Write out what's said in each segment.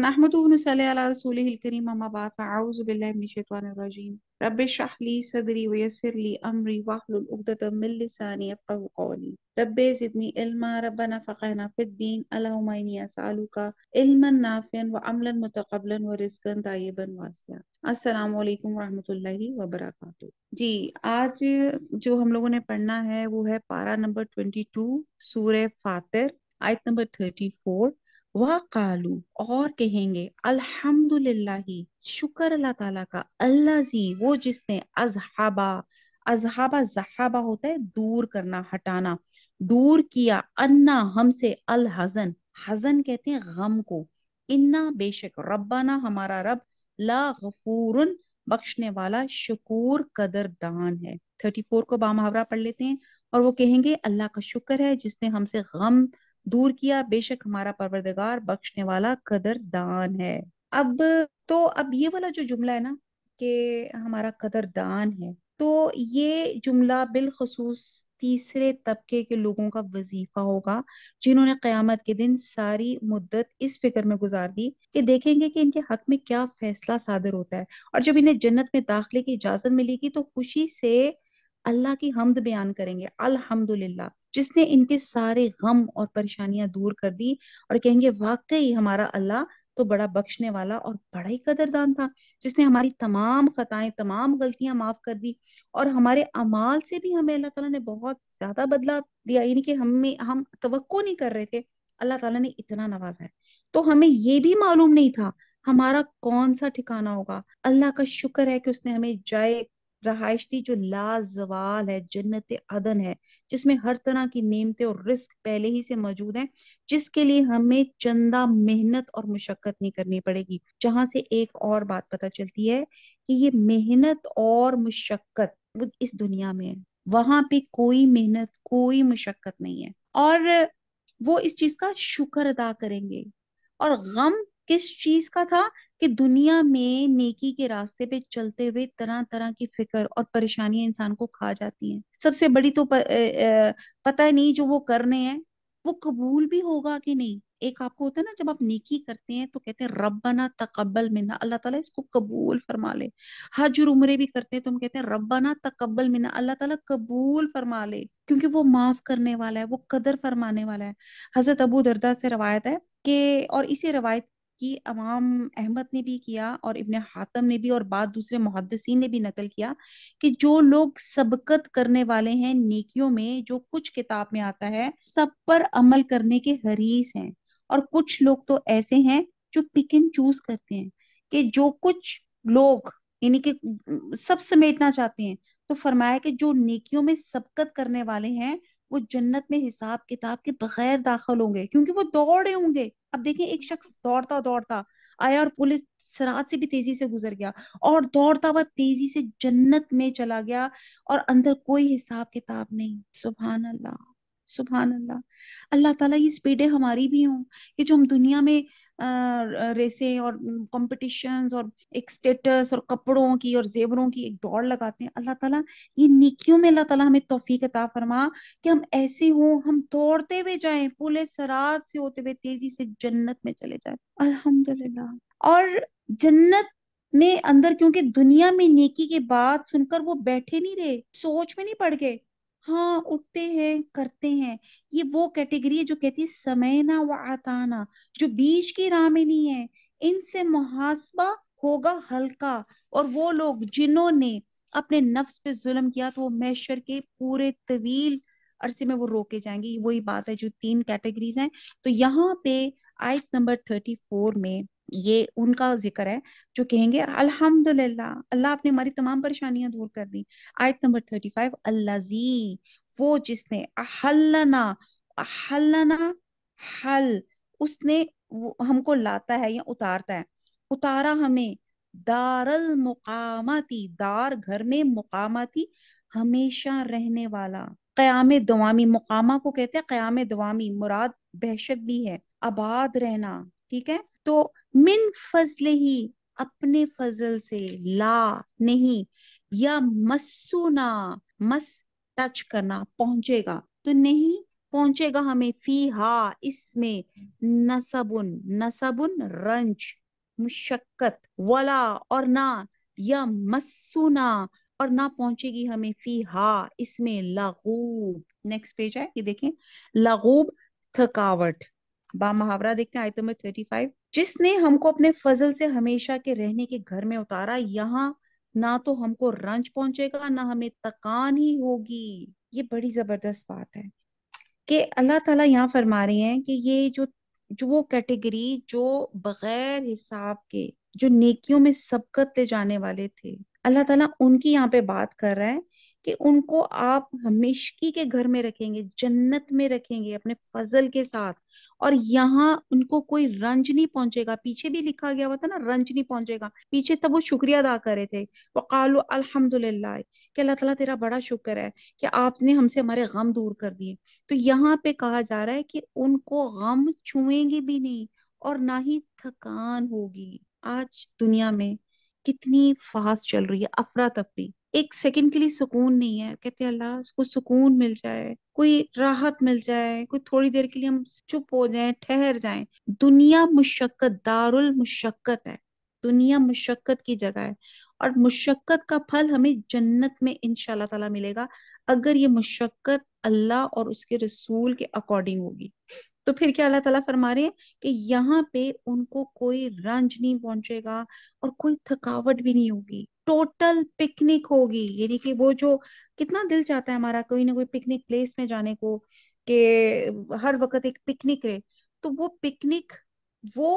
نحمده ونصلي على رسوله الكريم أما بعد فأعوذ بالله من الشيطان الرجيم رب اشرح لي صدري ويسر لي أمري واحلل عقدة من لساني يفقهوا قولي رب زدني علما ربنا فقهنا في الدين اللهم إني أسألك علما نافعا وعملا متقبلا ورزقا طيبا واسعا अस्सलाम वालेकुम रहमतुल्लाहि व बरकातहू जी आज जो हम लोगों ने पढ़ना है वो है पारा नंबर 22 सूरह फातिर आयत नंबर 34 वाकालू और कहेंगे अल्हम्दुलिल्लाह शुक्र अल्लाह ताला का अल्लाह जी वो जिसने अजहाबा अजहाबा जहाबा होता है दूर करना हटाना दूर किया अन्ना हमसे अल हजन हजन कहते हैं गम को इन्ना बेशक रब्बाना हमारा रब ला गफूरन बख्शने वाला शकूर कदरदान है थर्टी फोर को बामहावरा पढ़ लेते हैं और वो कहेंगे अल्लाह का शुक्र है जिसने हमसे गम दूर किया बेशक हमारा परवरदगार बख्शने वाला कदरदान है अब तो अब ये वाला जो जुमला है ना कि हमारा कदरदान है तो ये जुमला बिलखसूस तीसरे तबके के लोगों का वजीफा होगा जिन्होंने क़यामत के दिन सारी मुद्दत इस फिक्र में गुजार दी कि देखेंगे कि इनके हक में क्या फैसला सादर होता है और जब इन्हें जन्नत में दाखिले की इजाज़त मिलेगी तो खुशी से अल्लाह की हमद बयान करेंगे अल्हम्दुलिल्लाह जिसने इनके सारे गम और परेशानियां दूर कर दी और कहेंगे वाकई हमारा अल्लाह तो बड़ा बख्शने वाला और बड़ा ही कदरदान था जिसने हमारी तमाम खताएं तमाम गलतियां माफ कर दी और हमारे अमाल से भी हमें अल्लाह ताला ने बहुत ज्यादा बदला दिया यानी कि हमें हम तवक्को नहीं कर रहे थे अल्लाह ताला ने इतना नवाजा है तो हमें ये भी मालूम नहीं था हमारा कौन सा ठिकाना होगा अल्लाह का शुक्र है कि उसने हमें जाए रहायशी जो लाजवाल है जन्नत अदन है जिसमें हर तरह की नेमतें और रिस्क पहले ही से मौजूद हैं जिसके लिए हमें चंदा मेहनत और मुशक्कत नहीं करनी पड़ेगी जहां से एक और बात पता चलती है कि ये मेहनत और मुशक्कत इस दुनिया में है वहां पे कोई मेहनत कोई मुशक्कत नहीं है और वो इस चीज का शुक्र अदा करेंगे और गम किस चीज का था कि दुनिया में नेकी के रास्ते पे चलते हुए तरह तरह की फिक्र और परेशानियां इंसान को खा जाती हैं सबसे बड़ी तो प, ए, ए, पता नहीं जो वो करने हैं वो कबूल भी होगा कि नहीं एक आपको होता है ना जब आप नेकी करते हैं तो कहते हैं रबना तकबल मिना अल्लाह ताला इसको कबूल फरमा ले हज और उम्रे भी करते हैं तो हम कहते हैं रब्बाना तकबल मिना अल्लाह ताला कबूल फरमा ले क्योंकि वो माफ करने वाला है वो कदर फरमाने वाला है हजरत अबू दरदा से रवायत है कि और इसी रवायत कि अमाम अहमद ने भी किया और इबन हातम ने भी और बाद दूसरे मुहदसिन ने भी नकल किया कि जो लोग सबकत करने वाले हैं नेकियों में जो कुछ किताब में आता है सब पर अमल करने के हरीस हैं और कुछ लोग तो ऐसे हैं जो पिक एंड चूज करते हैं कि जो कुछ लोग यानी कि सब समेटना चाहते हैं तो फरमाया कि जो नेकियों में सबकत करने वाले हैं वो जन्नत में हिसाब किताब के बगैर दाखिल होंगे क्योंकि वो दौड़े होंगे अब देखें एक शख्स दौड़ता दौड़ता आया और पुलिस सरात से भी तेजी से गुजर गया और दौड़ता हुआ तेजी से जन्नत में चला गया और अंदर कोई हिसाब किताब नहीं सुबह अल्लाह सुबहान अल्लाह अल्लाह ताला ये स्पीडें हमारी भी हों कि जो हम दुनिया में रेसें और कॉम्पिटिशन और एक स्टेटस और कपड़ों की और जेवरों की एक दौड़ लगाते हैं अल्लाह ताला ये निकियों में अल्लाह ताला हमें तोफीक अता फरमा कि हम ऐसे हों हम दौड़ते हुए जाए पुले सरात से होते हुए तेजी से जन्नत में चले जाए अल्हम्दुलिल्लाह और जन्नत में अंदर क्योंकि दुनिया में नेकी के बात सुनकर वो बैठे नहीं रहे सोच में नहीं पड़ गए हाँ उठते हैं करते हैं ये वो कैटेगरी है जो कहती है समय ना व आताना जो बीच की राह में नहीं है इनसे मुहासबा होगा हल्का और वो लोग जिन्होंने अपने नफ्स पे जुल्म किया तो वो मैशर के पूरे तवील अरसे में वो रोके जाएंगे वही बात है जो तीन कैटेगरीज हैं तो यहाँ पे आयत नंबर थर्टी फोर में ये उनका जिक्र है जो कहेंगे अल्हम्दुलिल्लाह अल्लाह आपने हमारी तमाम परेशानियां दूर कर दी आयत नंबर थर्टी फाइव अल्लाजी वो जिसने अहलना अहलना हल उसने हमको लाता है या उतारता है उतारा हमें दारल मुकामती दार घर में मुकामती हमेशा रहने वाला कयाम दवामी मुकामा को कहते हैं कयाम दवामी मुराद बहशत भी है आबाद रहना ठीक है तो मिन फजल ही अपने फजल से ला नहीं या मसूना मस टच करना पहुंचेगा तो नहीं पहुंचेगा हमें फी हा इसमें नसबुन नसबुन रंज मुशक्कत वला और ना या मसूना और ना पहुंचेगी हमें फी हा इसमें लगूब नेक्स्ट पेज है ये देखें लगूब थकावट बा मुहावरा देखते हैं आयत थर्टी फाइव जिसने हमको अपने फजल से हमेशा के रहने के घर में उतारा यहाँ ना तो हमको रंज पहुंचेगा ना हमें तकान ही होगी ये बड़ी जबरदस्त बात है कि अल्लाह ताला यहाँ फरमा रहे हैं कि ये जो जो वो कैटेगरी जो बगैर हिसाब के जो नेकियों में सबकत ले जाने वाले थे अल्लाह ताला उनकी यहाँ पे बात कर रहा है कि उनको आप हमेशकी के घर में रखेंगे जन्नत में रखेंगे अपने फजल के साथ और यहाँ उनको कोई रंज नहीं पहुंचेगा पीछे भी लिखा गया हुआ था ना रंज नहीं पहुंचेगा पीछे तब वो शुक्रिया अदा कर रहे थे कालो अलहमदुल्ला कि अल्लाह तला तेरा बड़ा शुक्र है कि आपने हमसे हमारे गम दूर कर दिए तो यहाँ पे कहा जा रहा है कि उनको गम छुएंगे भी नहीं और ना ही थकान होगी आज दुनिया में कितनी फास्ट चल रही है अफरा तफरी एक सेकंड के लिए सुकून नहीं है कहते अल्लाह उसको सुकून मिल जाए कोई राहत मिल जाए कोई थोड़ी देर के लिए हम चुप हो जाए ठहर जाए दुनिया मुशक्कत दारुल मुशक्कत है दुनिया मुशक्कत की जगह है और मुशक्कत का फल हमें जन्नत में इनशाला ताला मिलेगा अगर ये मुशक्कत अल्लाह और उसके रसूल के अकॉर्डिंग होगी तो फिर क्या अल्लाह ताला फरमा रहे हैं कि यहाँ पे उनको कोई रंज नहीं पहुंचेगा और कोई थकावट भी नहीं होगी टोटल पिकनिक होगी यानी कि वो जो कितना दिल चाहता है हमारा कोई ना कोई पिकनिक प्लेस में जाने को के हर वक्त एक पिकनिक रहे तो वो पिकनिक वो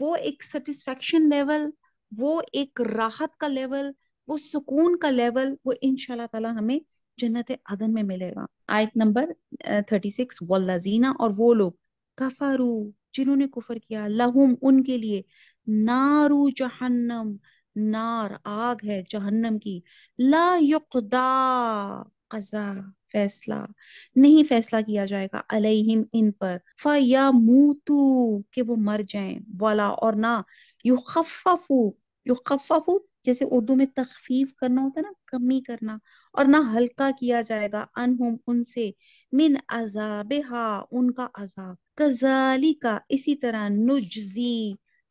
वो एक सेटिस्फेक्शन लेवल वो एक राहत का लेवल वो सुकून का लेवल वो इनशाला ताला हमें जन्नत अदन में मिलेगा आयत नंबर थर्टी सिक्स वल्लाजीना और वो लोग कफारू जिन्होंने कुफर किया लहुम उनके लिए नारू जहन्नम नार आग है जहन्नम की ला युकदा कजा फैसला नहीं फैसला किया जाएगा अलैहिम इन पर फया मूतू के वो मर जाएं वाला और ना युखफफू युखफफू जैसे उर्दू में तखफीफ करना होता है ना कमी करना और ना हल्का किया जाएगा अनहुम उनसे मिन अजाबहा उनका अजाब कजाली का इसी तरह नुजजी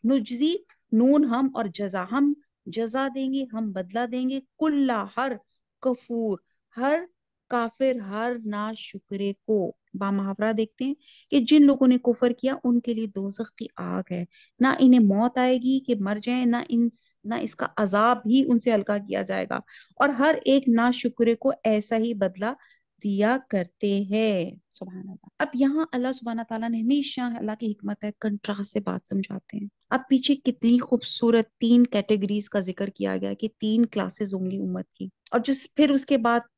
नुजजी नून हम और जजा हम जजा देंगे हम बदला देंगे कुल्ला हर कफूर हर काफिर हर ना शुक्रे को बामहावरा देखते हैं कि जिन लोगों ने कुफर किया उनके लिए दोजख की आग है ना इन्हें मौत आएगी कि मर जाए ना इन ना इसका अजाब ही उनसे हल्का किया जाएगा और हर एक ना शुक्रे को ऐसा ही बदला दिया करते हैं सुबह अब यहाँ अल्लाह सुबहाना तला ने हमेशा अल्लाह की हमत है कंट्रास्ट से बात समझाते हैं अब पीछे कितनी खूबसूरत तीन कैटेगरीज का जिक्र किया गया कि तीन क्लासेस होंगी उम्मत की और जो फिर उसके बाद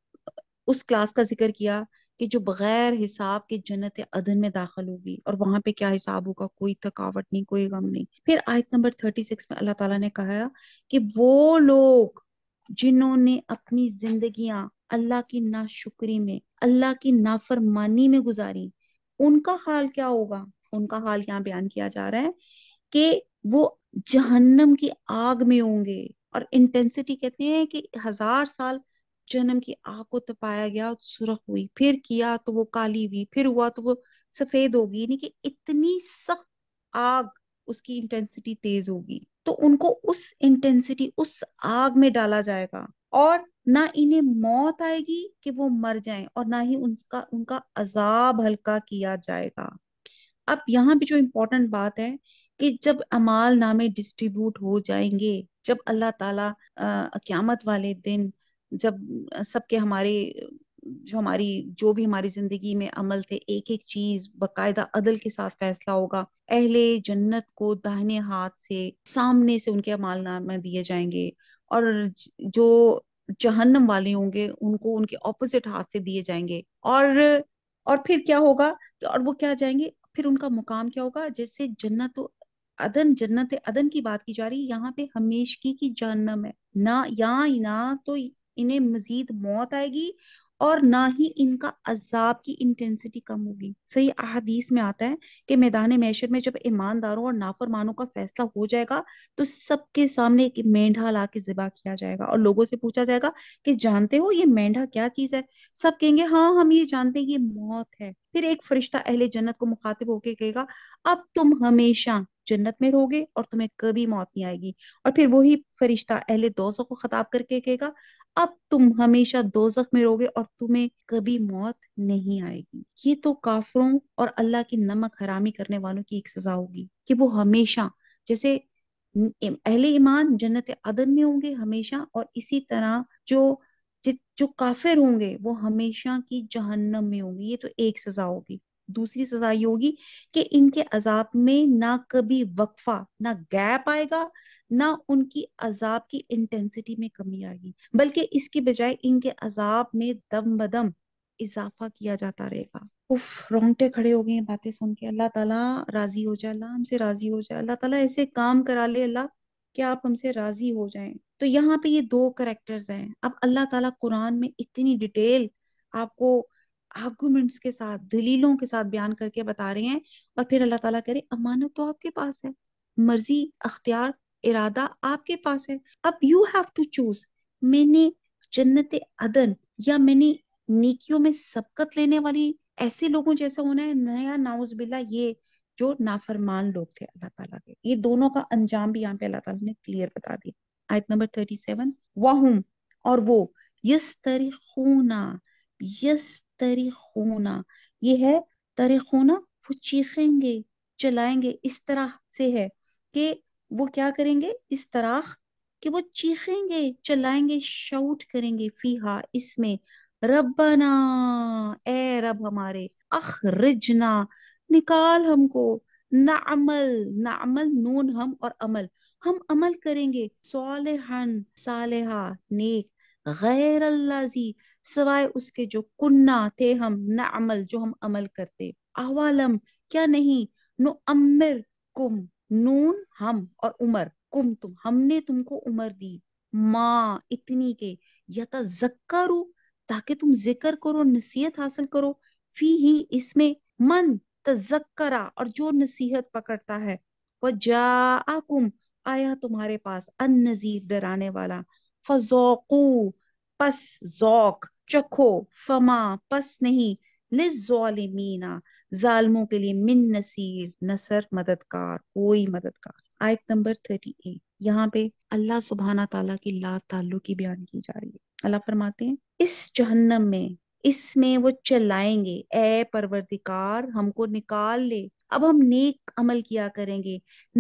उस क्लास का जिक्र किया कि जो बगैर हिसाब के जन्नत अदन में दाखिल होगी और वहां पे क्या हिसाब होगा कोई थकावट नहीं कोई गम नहीं फिर आयत नंबर थर्टी सिक्स में अल्लाह ताला ने कहा कि वो लोग जिन्होंने अपनी जिंदगियां अल्लाह की नाशुक्री में अल्लाह की नाफरमानी में गुजारी उनका हाल क्या होगा उनका हाल यहाँ बयान किया जा रहा है कि वो जहन्नम की आग में होंगे और इंटेंसिटी कहते हैं कि हजार साल जन्म की आग को तपाया गया सुरख हुई फिर किया तो वो काली हुई फिर हुआ तो वो सफेद होगी यानी कि इतनी सख्त आग उसकी इंटेंसिटी तेज होगी तो उनको उस इंटेंसिटी उस आग में डाला जाएगा और ना इन्हें मौत आएगी कि वो मर जाएं और ना ही उनका उनका अजाब हल्का किया जाएगा अब यहाँ भी जो इम्पोर्टेंट बात है कि जब अमाल नामे डिस्ट्रीब्यूट हो जाएंगे जब अल्लाह ताला क्यामत वाले दिन जब सबके हमारे जो हमारी जो भी हमारी जिंदगी में अमल थे एक एक चीज बकायदा अदल के साथ फैसला होगा अहले जन्नत को दाहिने हाथ से सामने से उनके अमाल नामे दिए जाएंगे और जो जहन्नम वाले होंगे उनको उनके ऑपोजिट हाथ से दिए जाएंगे और और फिर क्या होगा तो और वो क्या जाएंगे फिर उनका मुकाम क्या होगा जैसे जन्नत अदन जन्नत अदन की बात की जा रही है यहाँ पे हमेश की, की जहन्नम है ना यहाँ ना तो इन्हें मजीद मौत आएगी और ना ही इनका अजाब की इंटेंसिटी कम होगी सही अहदीस में आता है कि मैदान मैशर में जब ईमानदारों और नाफरमानों का फैसला हो जाएगा तो सबके सामने एक मेंढा ला के जिबा किया जाएगा और लोगों से पूछा जाएगा कि जानते हो ये मेंढा क्या चीज है सब कहेंगे हाँ हम ये जानते हैं ये मौत है फिर एक फरिश्ता अहले जन्नत को मुखातिब होके कहेगा अब तुम हमेशा जन्नत में रहोगे और तुम्हें कभी मौत नहीं आएगी और फिर वही फरिश्ता अहले दोजो को खताब करके कहेगा अब तुम हमेशा जख्म में रहोगे और तुम्हें कभी मौत नहीं आएगी ये तो काफरों और अल्लाह की नमक हरामी करने वालों की एक सजा होगी कि वो हमेशा जैसे अहले ईमान जन्नत अदन में होंगे हमेशा और इसी तरह जो जो काफिर होंगे वो हमेशा की जहन्नम में होंगे ये तो एक सजा होगी दूसरी सजा ये होगी कि इनके अजाब में ना कभी वक्फा ना गैप आएगा ना उनकी अजाब की इंटेंसिटी में कमी आएगी बल्कि इसके बजाय इनके अजाब में दम बदम इजाफा किया जाता रहेगा उफ रोंगटे खड़े हो गए बातें सुन के अल्लाह तला राजी हो जाए अल्लाह हमसे राजी हो जाए अल्लाह तला ऐसे काम करा ले अल्लाह कि आप हमसे राजी हो जाएं तो यहाँ पे ये दो करेक्टर्स हैं अब अल्लाह ताला कुरान में इतनी डिटेल आपको आर्गूमेंट्स के साथ दलीलों के साथ बयान करके बता रहे हैं और फिर अल्लाह ताला करे अमानत तो आपके पास है मर्जी अख्तियार इरादा आपके पास है अब यू हैव टू चूज मैंने जन्नत अदन या मैंने नीकियों में सबकत लेने वाली ऐसे लोगों जैसा होना है नया नाउज बिल्ला ये जो नाफरमान लोग थे अल्लाह ताला के ये दोनों का अंजाम भी यहाँ पे अल्लाह ताला ने क्लियर बता दिया आयत नंबर थर्टी सेवन वाहम और वो यस यस तरीखोना ये है तरीखोना वो चीखेंगे चलाएंगे इस तरह से है कि वो क्या करेंगे इस तरह कि वो चीखेंगे चलाएंगे शाउट करेंगे फीहा इसमें रबना ए रब हमारे अखरिजना निकाल हमको नामल नामल नून हम और अमल हम अमल करेंगे सोलहन सालेहा नेक गैर अल्लाजी सवाय उसके जो कुन्ना थे हम न अमल जो हम अमल करते अवालम क्या नहीं नो अमिर कुम नून हम और उमर कुम तुम हमने तुमको उमर दी माँ इतनी के या था जक्कारू ताकि तुम जिक्र करो नसीहत हासिल करो फी ही इसमें मन तजक्करा और जो नसीहत पकड़ता है वह जाकुम आया तुम्हारे पास अन नजीर डराने वाला फजोकु पस जोक चखो फमा पस नहीं लिजालिमीना जालमों के लिए मिन नसीर नसर मददगार कोई मददगार आयत नंबर थर्टी एट यहाँ पे अल्लाह सुबहाना ताला की ला ताल्लुक की बयान की जा रही है अल्लाह फरमाते हैं इस जहन्नम में इसमें वो चलाएंगे ए परवरदिकार हमको निकाल ले अब हम नेक अमल किया करेंगे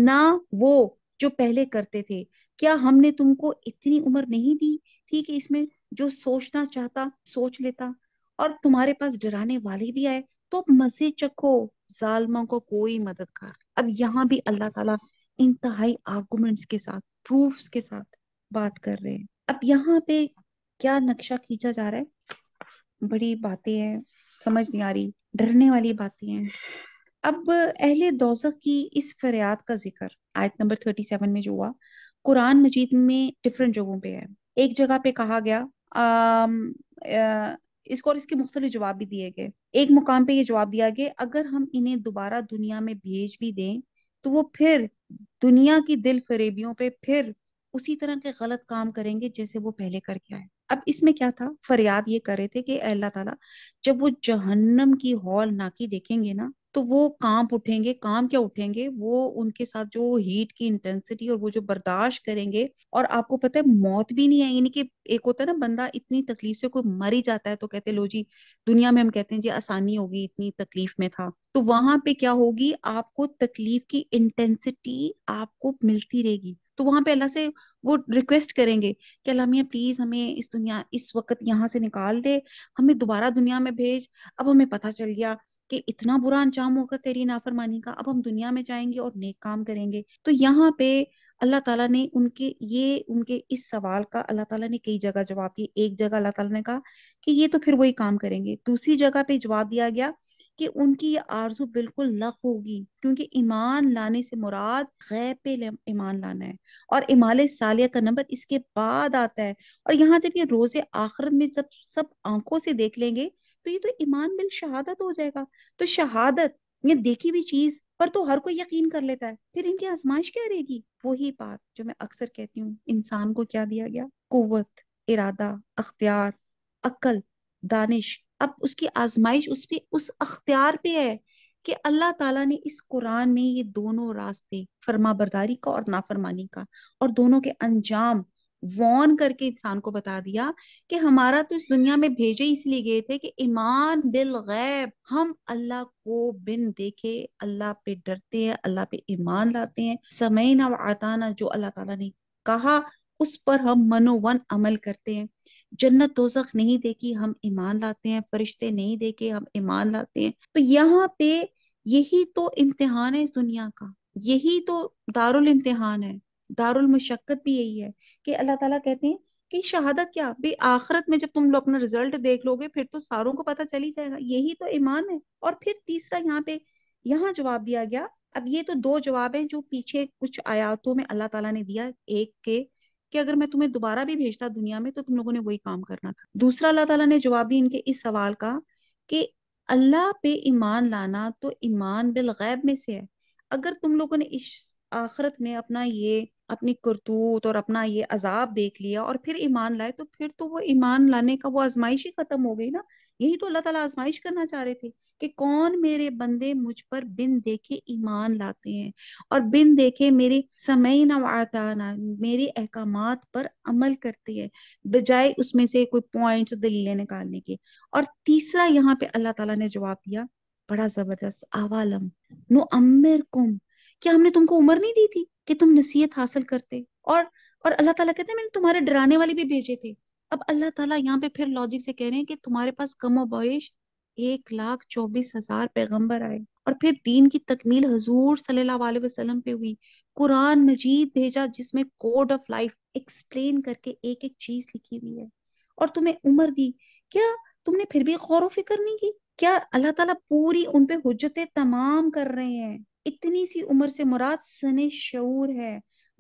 ना वो जो पहले करते थे क्या हमने तुमको इतनी उम्र नहीं दी थी कि इसमें जो सोचना चाहता सोच लेता और तुम्हारे पास डराने वाले भी आए तो मजे चखो जालमा को कोई मददगार अब यहाँ भी अल्लाह ताला इंतहाई आर्गुमेंट्स के साथ प्रूफ्स के साथ बात कर रहे हैं अब यहाँ पे क्या नक्शा खींचा जा रहा है बड़ी बातें हैं समझ नहीं आ रही डरने वाली बातें हैं अब अहले दौजक की इस फरियाद का जिक्र आयत नंबर थर्टी सेवन में जो हुआ कुरान मजीद में डिफरेंट जगहों पे है एक जगह पे कहा गया आम, आ, इसको और इसके मुख्तलि जवाब भी दिए गए एक मुकाम पे ये जवाब दिया गया अगर हम इन्हें दोबारा दुनिया में भेज भी दें तो वो फिर दुनिया की दिल फरेबियों पे फिर उसी तरह के गलत काम करेंगे जैसे वो पहले करके आए अब इसमें क्या था फरियाद ये कर रहे थे कि अल्लाह ताला जब वो जहन्नम की हॉल नाकी देखेंगे ना तो वो कांप उठेंगे काम क्या उठेंगे वो उनके साथ जो हीट की इंटेंसिटी और वो जो बर्दाश्त करेंगे और आपको पता है मौत भी नहीं आई यानी कि एक होता है ना बंदा इतनी तकलीफ से कोई मर ही जाता है तो कहते लो जी दुनिया में हम कहते हैं जी आसानी होगी इतनी तकलीफ में था तो वहां पे क्या होगी आपको तकलीफ की इंटेंसिटी आपको मिलती रहेगी तो वहां पे अल्लाह से वो रिक्वेस्ट करेंगे कि अल्लाह मियाँ प्लीज हमें इस दुनिया इस वक्त यहाँ से निकाल दे हमें दोबारा दुनिया में भेज अब हमें पता चल गया कि इतना बुरा अंजाम होगा तेरी नाफरमानी का अब हम दुनिया में जाएंगे और नेक काम करेंगे तो यहाँ पे अल्लाह ताला ने उनके ये उनके इस सवाल का अल्लाह ताला ने कई जगह जवाब दिया एक जगह अल्लाह ताला ने कहा कि ये तो फिर वही काम करेंगे दूसरी जगह पे जवाब दिया गया कि उनकी ये आरजू बिल्कुल लख होगी क्योंकि ईमान लाने से मुराद गैब पे ईमान लाना है और इमाल सालिया का नंबर इसके बाद आता है और यहाँ जब ये रोजे आखिरत में जब सब आंखों से देख लेंगे तो ये तो ईमान बिल शहादत हो जाएगा तो शहादत ये देखी हुई चीज पर तो हर कोई यकीन कर लेता है फिर इनकी आजमाइश क्या रहेगी वही बात जो मैं अक्सर कहती हूँ इंसान को क्या दिया गया कुवत इरादा अख्तियार अकल दानिश अब उसकी आजमाइश उस पे उस अख्तियार पे है कि अल्लाह ताला ने इस कुरान में ये दोनों रास्ते फर्मा बरदारी का और नाफरमानी का और दोनों के अंजाम वॉन करके इंसान को बता दिया कि हमारा तो इस दुनिया में भेजे इसलिए गए थे कि ईमान बिल गैब हम अल्लाह को बिन देखे अल्लाह पे डरते हैं अल्लाह पे ईमान लाते हैं समय ना आताना जो अल्लाह ताला ने कहा उस पर हम मनोवन अमल करते हैं जन्नत दोजख नहीं देखी हम ईमान लाते हैं फरिश्ते नहीं देखे हम ईमान लाते हैं तो यहाँ पे यही तो इम्तिहान है इस दुनिया का यही तो दारुल इम्तिहान है दारुल मशक्कत भी यही है कि अल्लाह ताला कहते हैं कि शहादत क्या भी आखरत में जब तुम लोग अपना रिजल्ट देख लोगे फिर तो सारों को पता चली जाएगा यही तो ईमान है और फिर तीसरा यहाँ पे यहाँ जवाब दिया गया अब ये तो दो जवाब हैं जो पीछे कुछ आयातों में अल्लाह ताला ने दिया एक के कि अगर मैं तुम्हें दोबारा भी भेजता दुनिया में तो तुम लोगों ने वही काम करना था दूसरा अल्लाह ताला ने जवाब दिया इनके इस सवाल का कि अल्लाह पे ईमान लाना तो ईमान बिल गैब में से है अगर तुम लोगों ने इस आखरत में अपना ये अपनी करतूत और अपना ये अजाब देख लिया और फिर ईमान लाए तो फिर तो वो ईमान लाने का वो आजमाइश ही खत्म हो गई ना यही तो अल्लाह ताला आजमाइश करना चाह रहे थे कि कौन मेरे बंदे मुझ पर बिन देखे ईमान लाते हैं और बिन देखे मेरी समय ना मेरे अहकाम पर अमल करते हैं बजाय उसमें से कोई पॉइंट दलीलें निकालने के और तीसरा यहाँ पे अल्लाह तला ने जवाब दिया बड़ा जबरदस्त आवालम नो अमिर कुम क्या हमने तुमको उम्र नहीं दी थी कि तुम नसीहत हासिल करते और और अल्लाह ताला कहते हैं मैंने तुम्हारे डराने वाले भी भेजे थे अब अल्लाह ताला यहाँ पे फिर लॉजिक से कह रहे हैं कि तुम्हारे पास और बयश एक लाख चौबीस हजार पैगम्बर आए और फिर दीन की तकमील हजूर सल्लल्लाहु अलैहि वसल्लम पे हुई कुरान मजीद भेजा जिसमें कोड ऑफ लाइफ एक्सप्लेन करके एक एक चीज लिखी हुई है और तुम्हें उम्र दी क्या तुमने फिर भी गौर व फिक्र नहीं की क्या अल्लाह ताला पूरी उन पे तमाम कर रहे हैं इतनी सी उम्र से मुराद सने शूर है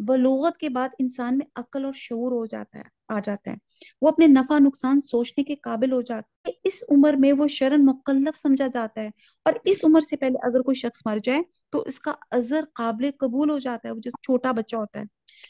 बलोगत के बाद इंसान में अकल और शूर हो जाता है आ जाता है वो अपने नफा नुकसान सोचने के काबिल हो जाता है इस उम्र में वो शरण मुकल्लफ समझा जाता है और इस उम्र से पहले अगर कोई शख्स मर जाए तो इसका अजर काबिल कबूल हो जाता है वो जो छोटा बच्चा होता है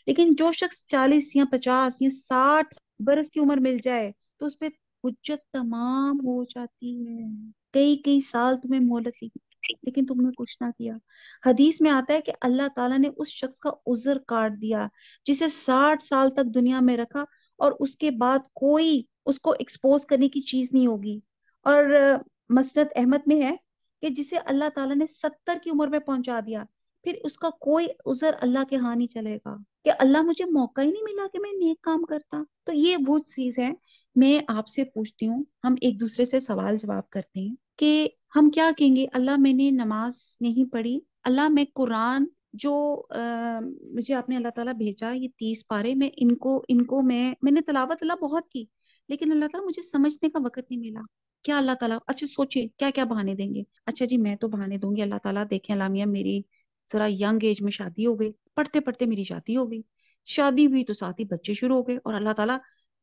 लेकिन जो शख्स चालीस या पचास या साठ बरस की उम्र मिल जाए तो उस पर हजत तमाम हो जाती है कई कई साल तुम्हें मोहलत ली लेकिन तुमने कुछ ना किया हदीस में आता है कि अल्लाह ताला ने उस शख्स का उजर काट दिया जिसे साठ साल तक दुनिया में रखा और उसके बाद कोई उसको एक्सपोज करने की चीज नहीं होगी और मसनत अहमद में है कि जिसे अल्लाह ताला ने सत्तर की उम्र में पहुंचा दिया फिर उसका कोई उजर अल्लाह के हाँ नहीं चलेगा कि अल्लाह मुझे मौका ही नहीं मिला कि मैं नेक काम करता तो ये वो चीज है मैं आपसे पूछती हूँ हम एक दूसरे से सवाल जवाब करते हैं कि हम क्या कहेंगे अल्लाह मैंने नमाज नहीं पढ़ी अल्लाह मैं कुरान जो आ, मुझे आपने अल्लाह ताला भेजा ये तीस पारे मैं इनको इनको मैं मैंने तलावत अल्लाह बहुत की लेकिन अल्लाह ताला मुझे समझने का वक्त नहीं मिला क्या अल्लाह ताला अच्छा सोचे क्या क्या बहाने देंगे अच्छा जी मैं तो बहाने दूंगी अल्लाह ताला देखें अलामिया मेरी जरा यंग एज में शादी हो गई पढ़ते पढ़ते मेरी शादी हो गई शादी हुई तो साथ ही बच्चे शुरू हो गए और अल्लाह ताला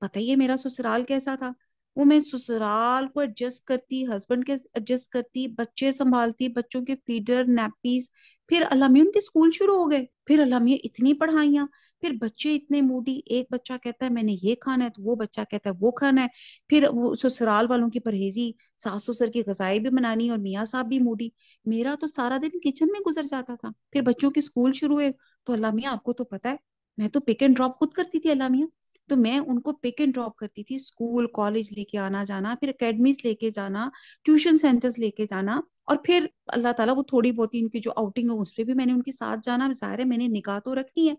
पता ही है मेरा ससुराल कैसा था वुमेन ससुराल को एडजस्ट करती हस्बैंड के एडजस्ट करती बच्चे संभालती बच्चों के फीडर नैपीज फिर अलामी उनके स्कूल शुरू हो गए फिर अलामिया इतनी पढ़ाइयाँ फिर बच्चे इतने मूडी एक बच्चा कहता है मैंने ये खाना है तो वो बच्चा कहता है वो खाना है फिर वो ससुराल वालों की परहेजी सास ससुर की गजाएं भी बनानी और मियाँ साहब भी मूडी मेरा तो सारा दिन किचन में गुजर जाता था फिर बच्चों के स्कूल शुरू हुए तो अलामिया आपको तो पता है मैं तो पिक एंड ड्रॉप खुद करती थी अलामिया तो मैं उनको पिक एंड ड्रॉप करती थी स्कूल कॉलेज लेके आना जाना फिर अकेडमीज लेके जाना ट्यूशन सेंटर्स लेके जाना और फिर अल्लाह ताला वो थोड़ी बहुत ही इनकी जो आउटिंग है उस पर भी मैंने उनके साथ जाना जाहिर है मैंने निकाह तो रखनी है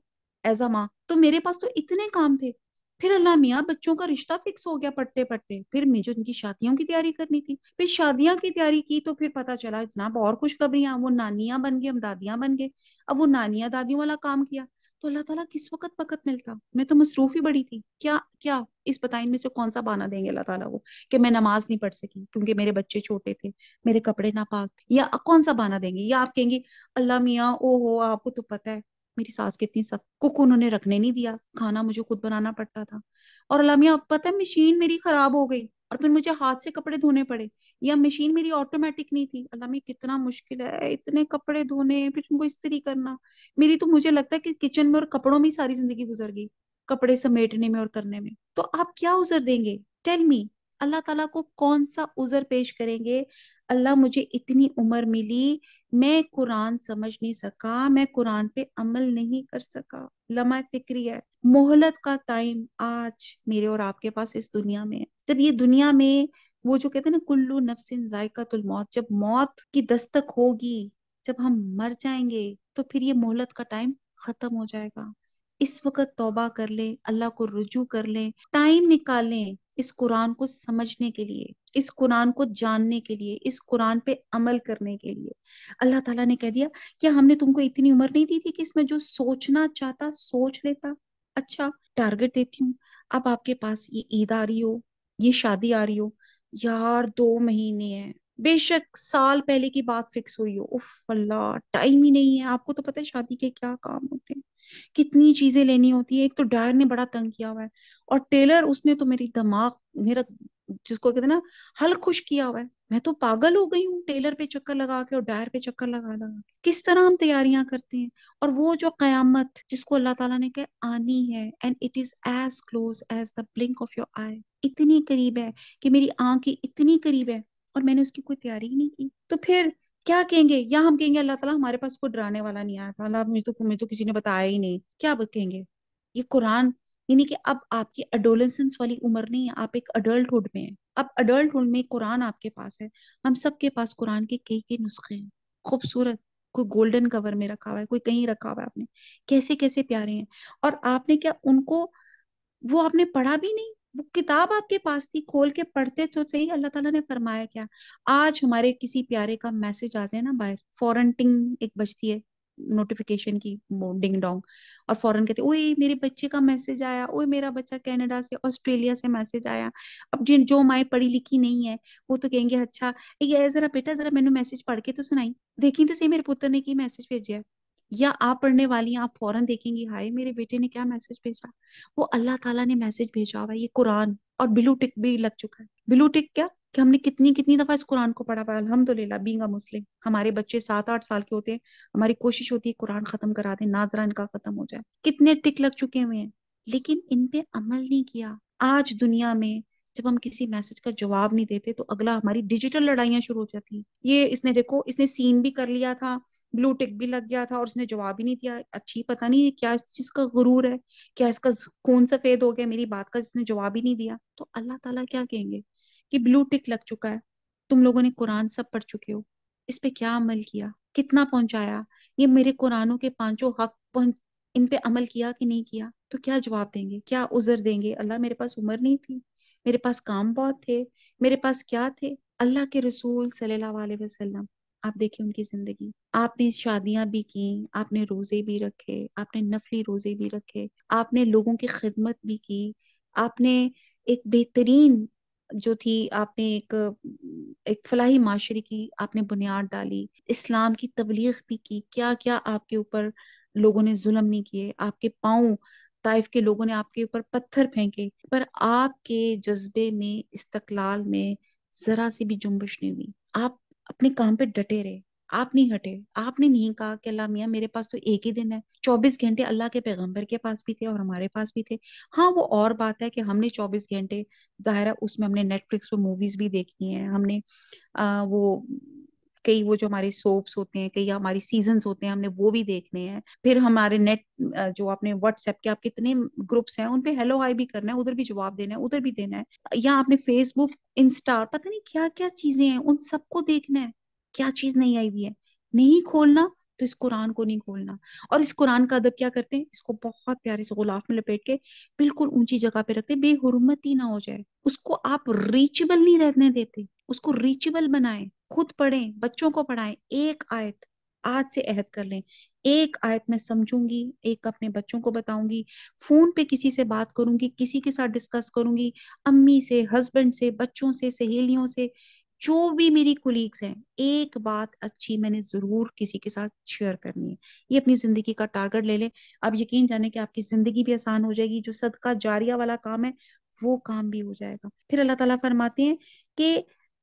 एज अ माँ तो मेरे पास तो इतने काम थे फिर अल्लाह मियाँ बच्चों का रिश्ता फिक्स हो गया पढ़ते पढ़ते फिर मुझे उनकी शादियों की तैयारी करनी थी फिर शादियां की तैयारी की तो फिर पता चला जनाब और खुशखबरियां वो नानियां बन गई हम दादियां बन गए अब वो नानियां दादियों वाला काम किया तो अल्लाह ताला किस वक्त वक्त मिलता मैं तो मसरूफ ही बड़ी थी क्या क्या इस बताइन में से कौन सा बहाना देंगे अल्लाह ताला को कि मैं नमाज नहीं पढ़ सकी क्योंकि मेरे बच्चे छोटे थे मेरे कपड़े ना पाक या कौन सा बाना देंगे या आप कहेंगी अल्लाह मियाँ ओ हो आपको तो पता है मेरी सास कितनी सख्त कुक उन्होंने रखने नहीं दिया खाना मुझे खुद बनाना पड़ता था और अल्लाह मियाँ पता है मशीन मेरी खराब हो गई और फिर मुझे हाथ से कपड़े धोने पड़े या मशीन मेरी ऑटोमेटिक नहीं थी अल्लाह में कितना मुश्किल है इतने कपड़े धोने फिर उनको इस्त्री करना मेरी तो मुझे लगता है कि किचन में और कपड़ों में सारी जिंदगी गुजर गई कपड़े समेटने में और करने में तो आप क्या उजर देंगे टेल मी अल्लाह ताला को कौन सा उजर पेश करेंगे अल्लाह मुझे इतनी उम्र मिली मैं कुरान समझ नहीं सका मैं कुरान पे अमल नहीं कर सका लमा फिक्री है मोहलत का टाइम आज मेरे और आपके पास इस दुनिया में है जब ये दुनिया में वो जो कहते हैं ना कुल्लू नफसिन जायकातुल मौत जब मौत की दस्तक होगी जब हम मर जाएंगे तो फिर ये मोहलत का टाइम खत्म हो जाएगा इस वक्त तौबा कर लें अल्लाह को रुजू कर लें टाइम निकालें इस कुरान को समझने के लिए इस कुरान को जानने के लिए इस कुरान पे अमल करने के लिए अल्लाह ताला ने कह दिया कि हमने तुमको इतनी उम्र नहीं दी थी कि इसमें जो सोचना चाहता सोच लेता अच्छा टारगेट देती हूँ अब आपके पास ये ईद आ रही हो ये शादी आ रही हो यार दो महीने है बेशक साल पहले की बात फिक्स हुई हो उफ अल्लाह टाइम ही नहीं है आपको तो पता है शादी के क्या काम होते हैं कितनी चीजें लेनी होती है एक तो डायर ने बड़ा तंग किया हुआ है और टेलर उसने तो मेरी दिमाग मेरा जिसको कहते हैं ना हल खुश किया हुआ है मैं तो पागल हो गई हूँ टेलर पे चक्कर लगा के और डायर पे चक्कर लगा लगा किस तरह हम तैयारियां करते हैं और वो जो कयामत जिसको अल्लाह ताला ने कहा आनी है and it is as close as the blink of your eye इतनी करीब है कि मेरी आंखें इतनी करीब है और मैंने उसकी कोई तैयारी ही नहीं की तो फिर क्या कहेंगे या हम कहेंगे अल्लाह ताला हमारे पास कोई डराने वाला नहीं आया था अल्लाह मुझे तो मुझे तो किसी ने बताया ही नहीं क्या कहेंगे ये कुरान यानी कि अब आपकी अडोलेसेंस वाली उम्र नहीं है आप एक अडल्टहुड में है अब अडल्टहुड में कुरान आपके पास है हम सबके पास कुरान के कई कई नुस्खे हैं खूबसूरत कोई गोल्डन कवर में रखा हुआ है कोई कहीं रखा हुआ है आपने कैसे कैसे प्यारे हैं और आपने क्या उनको वो आपने पढ़ा भी नहीं वो किताब आपके पास थी खोल के पढ़ते तो सही अल्लाह ताला ने फरमाया क्या आज हमारे किसी प्यारे का मैसेज आ जाए ना बाहर फॉरन टिंग एक बजती है नोटिफिकेशन की डिंग डोंग और फॉरन कहते ओए मेरे बच्चे का मैसेज आया ओए मेरा बच्चा कनाडा से ऑस्ट्रेलिया से मैसेज आया अब जिन जो माए पढ़ी लिखी नहीं है वो तो कहेंगे अच्छा ये जरा बेटा जरा मैंने मैसेज पढ़ के तो सुनाई देखी तो सही मेरे पुत्र ने की मैसेज भेजा है या आप पढ़ने वाली हैं आप फौरन देखेंगी हाय मेरे बेटे ने क्या मैसेज भेजा वो अल्लाह ताला ने मैसेज भेजा हुआ है ये कुरान और ब्लू टिक भी लग चुका है ब्लू टिक क्या कि हमने कितनी कितनी दफा इस कुरान को पढ़ा हुआ अलहमदुल्ला बींग मुस्लिम हमारे बच्चे सात आठ साल के होते हैं हमारी कोशिश होती है कुरान खत्म करा दें नाजरा इनका खत्म हो जाए कितने टिक लग चुके हुए हैं लेकिन इन पे अमल नहीं किया आज दुनिया में जब हम किसी मैसेज का जवाब नहीं देते तो अगला हमारी डिजिटल लड़ाइयां शुरू हो जाती ये इसने देखो इसने सीन भी कर लिया था ब्लू टिक भी लग गया था और इसने जवाब ही नहीं दिया अच्छी पता नहीं क्या इस चीज का गुरूर है क्या इसका कौन सफेद हो गया मेरी बात का जिसने जवाब ही नहीं दिया तो अल्लाह ताला क्या कहेंगे कि ब्लू टिक लग चुका है तुम लोगों ने कुरान सब पढ़ चुके हो इस पे क्या अमल किया कितना पहुंचाया ये मेरे कुरानों के पांचों हक इन पे अमल किया कि नहीं किया तो क्या जवाब देंगे क्या उजर देंगे अल्लाह मेरे पास उम्र नहीं थी मेरे पास काम बहुत थे मेरे पास क्या थे अल्लाह के रसूल सल्लल्लाहु अलैहि वसल्लम आप देखिए उनकी जिंदगी आपने शादियां भी की आपने रोजे भी रखे आपने नफली रोजे भी रखे आपने लोगों की खिदमत भी की आपने एक बेहतरीन जो थी आपने एक एक फलाही माशरे की आपने बुनियाद डाली इस्लाम की तबलीग भी की क्या क्या आपके ऊपर लोगों ने जुल्म नहीं किए आपके पाओ ताइफ के लोगों ने आपके ऊपर पत्थर फेंके पर आपके जज्बे में इस्तकलाल में जरा सी भी जुम्बश नहीं हुई आप अपने काम पे डटे रहे आप नहीं हटे आपने नहीं कहा कि अल्लाह मियाँ मेरे पास तो एक ही दिन है चौबीस घंटे अल्लाह के पैगम्बर के पास भी थे और हमारे पास भी थे हाँ वो और बात है कि हमने चौबीस घंटे ज़ाहिर उसमें हमने नेटफ्लिक्स पर मूवीज भी देखी हैं हमने आ, वो कई वो जो हमारे सोप्स होते हैं कई हमारी सीजन होते हैं हमने वो भी देखने हैं फिर हमारे नेट जो आपने व्हाट्सएप के आप कितने ग्रुप्स हैं उनपे हेलो हाई भी करना है उधर भी जवाब देना है उधर भी देना है या आपने फेसबुक इंस्टा पता नहीं क्या क्या चीजें हैं उन सबको देखना है क्या चीज नहीं आई हुई है नहीं खोलना तो इस कुरान को नहीं खोलना और इस कुरान का अदब क्या करते हैं इसको बहुत प्यारे से गुलाफ में लपेट के बिल्कुल ऊंची जगह पे रखते ही ना हो जाए उसको आप रीचेबल नहीं रहने देते उसको रीचेबल बनाए खुद पढ़े बच्चों को पढ़ाएं एक आयत आज से अहद कर लें एक आयत में समझूंगी एक अपने बच्चों को बताऊंगी फोन पे किसी से बात करूंगी किसी के साथ डिस्कस करूंगी अम्मी से हस्बैंड से बच्चों से सहेलियों से जो भी मेरी कुलीग्स हैं एक बात अच्छी मैंने जरूर किसी के साथ शेयर करनी है ये अपनी जिंदगी का टारगेट ले लें अब यकीन जाने कि आपकी जिंदगी भी आसान हो जाएगी जो सदका जारिया वाला काम है वो काम भी हो जाएगा फिर अल्लाह ताला फरमाते हैं कि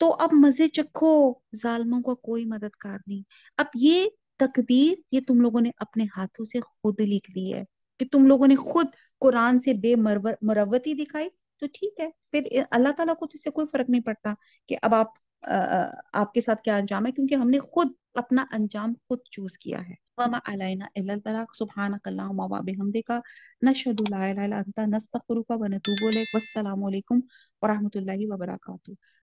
तो अब मजे चखो जालमों का कोई मददगार नहीं अब ये तकदीर ये तुम लोगों ने अपने हाथों से खुद लिख ली है कि तुम लोगों ने खुद कुरान से बेमरवती दिखाई तो ठीक है फिर अल्लाह ताला को तो इससे कोई फर्क नहीं पड़ता कि अब आप आपके साथ क्या अंजाम है क्योंकि हमने खुद अपना अंजाम खुद चूज किया है